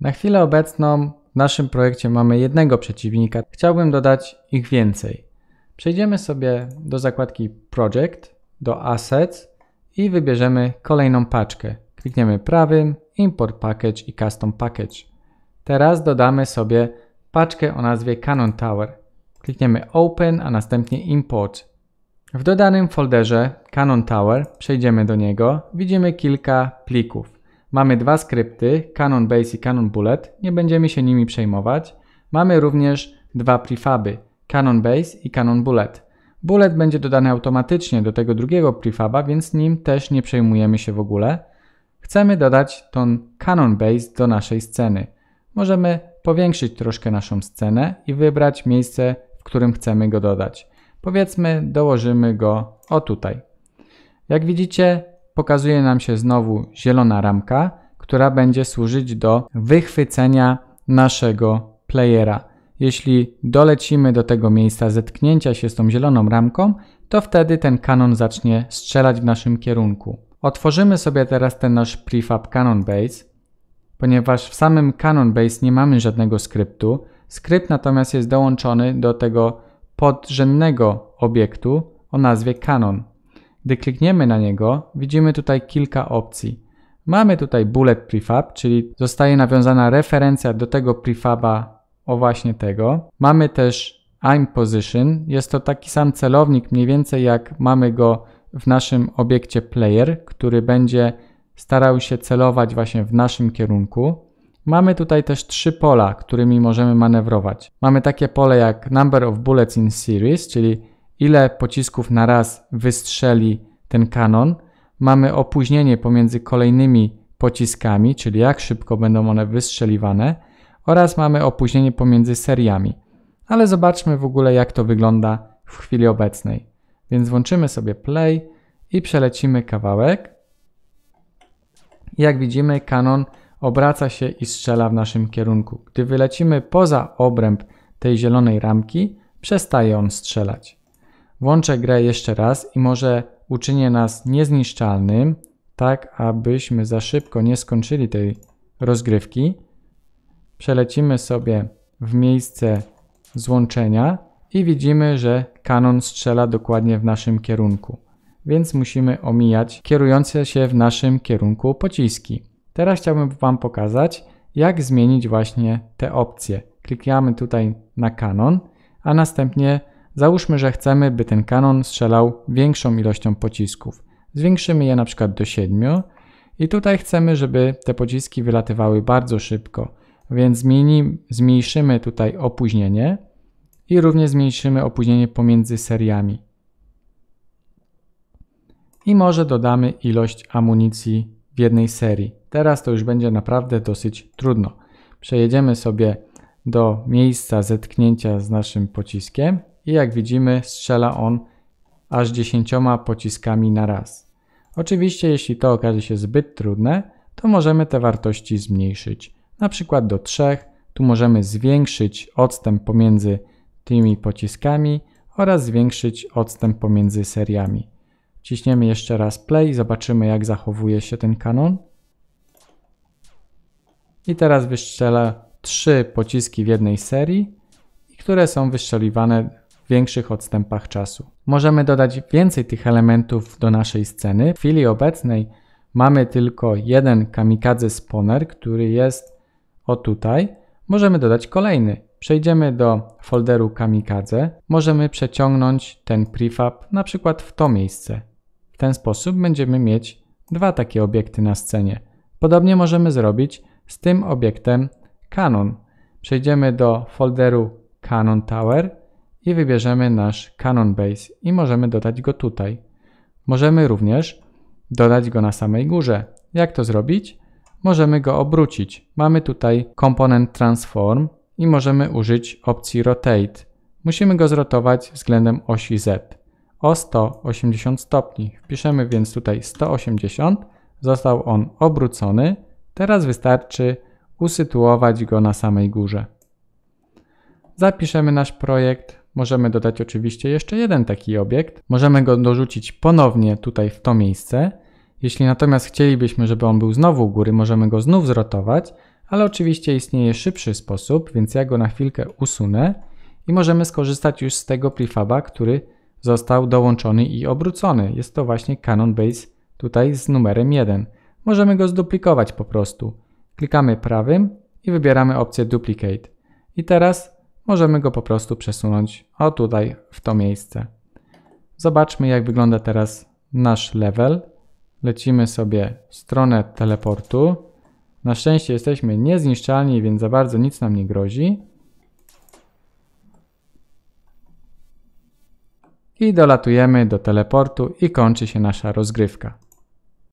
Na chwilę obecną w naszym projekcie mamy jednego przeciwnika. Chciałbym dodać ich więcej. Przejdziemy sobie do zakładki Project, do Assets i wybierzemy kolejną paczkę. Klikniemy prawym, Import Package i Custom Package. Teraz dodamy sobie paczkę o nazwie Canon Tower. Klikniemy Open, a następnie Import. W dodanym folderze Canon Tower przejdziemy do niego, widzimy kilka plików. Mamy dwa skrypty, Canon Base i Canon Bullet, nie będziemy się nimi przejmować. Mamy również dwa prefaby, Canon Base i Canon Bullet. Bullet będzie dodany automatycznie do tego drugiego prefaba, więc nim też nie przejmujemy się w ogóle. Chcemy dodać ton Canon Base do naszej sceny. Możemy powiększyć troszkę naszą scenę i wybrać miejsce, w którym chcemy go dodać. Powiedzmy, dołożymy go o tutaj. Jak widzicie, pokazuje nam się znowu zielona ramka, która będzie służyć do wychwycenia naszego playera. Jeśli dolecimy do tego miejsca zetknięcia się z tą zieloną ramką, to wtedy ten kanon zacznie strzelać w naszym kierunku. Otworzymy sobie teraz ten nasz prefab Canon Base, ponieważ w samym Canon Base nie mamy żadnego skryptu. Skrypt natomiast jest dołączony do tego podrzędnego obiektu o nazwie Canon. Gdy klikniemy na niego, widzimy tutaj kilka opcji. Mamy tutaj bullet prefab, czyli zostaje nawiązana referencja do tego prefaba o właśnie tego. Mamy też aim position, jest to taki sam celownik mniej więcej jak mamy go w naszym obiekcie player, który będzie starał się celować właśnie w naszym kierunku. Mamy tutaj też trzy pola, którymi możemy manewrować. Mamy takie pole jak number of bullets in series, czyli ile pocisków na raz wystrzeli ten kanon. Mamy opóźnienie pomiędzy kolejnymi pociskami, czyli jak szybko będą one wystrzeliwane, oraz mamy opóźnienie pomiędzy seriami. Ale zobaczmy w ogóle, jak to wygląda w chwili obecnej. Więc włączymy sobie play i przelecimy kawałek. Jak widzimy, kanon obraca się i strzela w naszym kierunku. Gdy wylecimy poza obręb tej zielonej ramki, przestaje on strzelać. Włączę grę jeszcze raz i może uczynię nas niezniszczalnym, tak abyśmy za szybko nie skończyli tej rozgrywki. Przelecimy sobie w miejsce złączenia i widzimy, że kanon strzela dokładnie w naszym kierunku. Więc musimy omijać kierujące się w naszym kierunku pociski. Teraz chciałbym Wam pokazać, jak zmienić właśnie te opcje. Klikamy tutaj na kanon, a następnie Załóżmy, że chcemy, by ten kanon strzelał większą ilością pocisków. Zwiększymy je na przykład do 7 i tutaj chcemy, żeby te pociski wylatywały bardzo szybko, więc zmniejszymy tutaj opóźnienie i również zmniejszymy opóźnienie pomiędzy seriami. I może dodamy ilość amunicji w jednej serii. Teraz to już będzie naprawdę dosyć trudno. Przejedziemy sobie do miejsca zetknięcia z naszym pociskiem i jak widzimy strzela on aż 10 pociskami na raz. Oczywiście jeśli to okaże się zbyt trudne, to możemy te wartości zmniejszyć, na przykład do 3. Tu możemy zwiększyć odstęp pomiędzy tymi pociskami oraz zwiększyć odstęp pomiędzy seriami. Wciśniemy jeszcze raz play i zobaczymy jak zachowuje się ten kanon. I teraz wystrzela 3 pociski w jednej serii, które są wystrzeliwane większych odstępach czasu. Możemy dodać więcej tych elementów do naszej sceny. W chwili obecnej mamy tylko jeden kamikadze spawner, który jest o tutaj. Możemy dodać kolejny. Przejdziemy do folderu kamikadze. Możemy przeciągnąć ten prefab na przykład w to miejsce. W ten sposób będziemy mieć dwa takie obiekty na scenie. Podobnie możemy zrobić z tym obiektem Canon. Przejdziemy do folderu Canon Tower i wybierzemy nasz Canon Base i możemy dodać go tutaj. Możemy również dodać go na samej górze. Jak to zrobić? Możemy go obrócić. Mamy tutaj komponent Transform i możemy użyć opcji Rotate. Musimy go zrotować względem osi Z o 180 stopni. Wpiszemy więc tutaj 180. Został on obrócony. Teraz wystarczy usytuować go na samej górze. Zapiszemy nasz projekt Możemy dodać oczywiście jeszcze jeden taki obiekt. Możemy go dorzucić ponownie tutaj w to miejsce. Jeśli natomiast chcielibyśmy, żeby on był znowu u góry, możemy go znów zrotować, ale oczywiście istnieje szybszy sposób, więc ja go na chwilkę usunę i możemy skorzystać już z tego prefaba, który został dołączony i obrócony. Jest to właśnie Canon Base tutaj z numerem 1. Możemy go zduplikować po prostu. Klikamy prawym i wybieramy opcję Duplicate. I teraz możemy go po prostu przesunąć o tutaj w to miejsce. Zobaczmy jak wygląda teraz nasz level. Lecimy sobie w stronę teleportu. Na szczęście jesteśmy niezniszczalni, więc za bardzo nic nam nie grozi. I dolatujemy do teleportu i kończy się nasza rozgrywka.